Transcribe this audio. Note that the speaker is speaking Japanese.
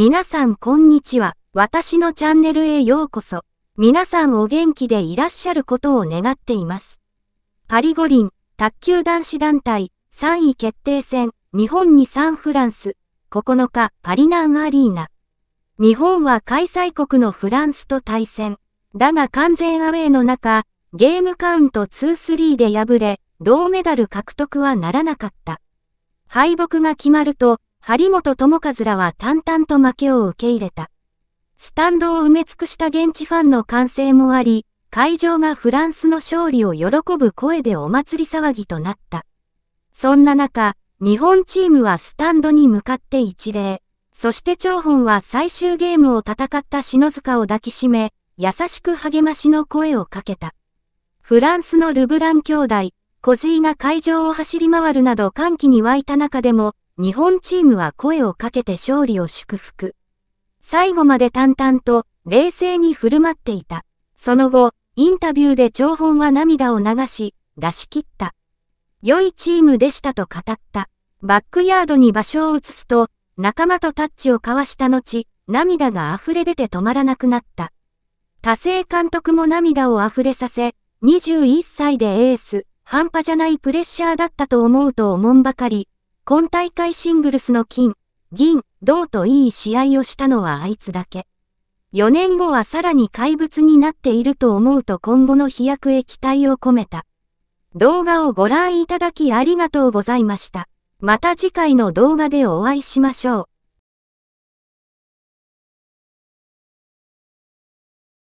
皆さんこんにちは。私のチャンネルへようこそ。皆さんお元気でいらっしゃることを願っています。パリ五輪、卓球男子団体、3位決定戦、日本にサンフランス、9日、パリナンアリーナ。日本は開催国のフランスと対戦。だが完全アウェイの中、ゲームカウント2-3で敗れ、銅メダル獲得はならなかった。敗北が決まると、張本智和らは淡々と負けを受け入れた。スタンドを埋め尽くした現地ファンの歓声もあり、会場がフランスの勝利を喜ぶ声でお祭り騒ぎとなった。そんな中、日本チームはスタンドに向かって一礼。そして張本は最終ゲームを戦った篠塚を抱きしめ、優しく励ましの声をかけた。フランスのルブラン兄弟、小杉が会場を走り回るなど歓喜に沸いた中でも、日本チームは声をかけて勝利を祝福。最後まで淡々と冷静に振る舞っていた。その後、インタビューで長本は涙を流し、出し切った。良いチームでしたと語った。バックヤードに場所を移すと、仲間とタッチを交わした後、涙が溢れ出て止まらなくなった。多生監督も涙を溢れさせ、21歳でエース、半端じゃないプレッシャーだったと思うと思んばかり、今大会シングルスの金、銀、銅といい試合をしたのはあいつだけ。4年後はさらに怪物になっていると思うと今後の飛躍へ期待を込めた。動画をご覧いただきありがとうございました。また次回の動画でお会いしましょう。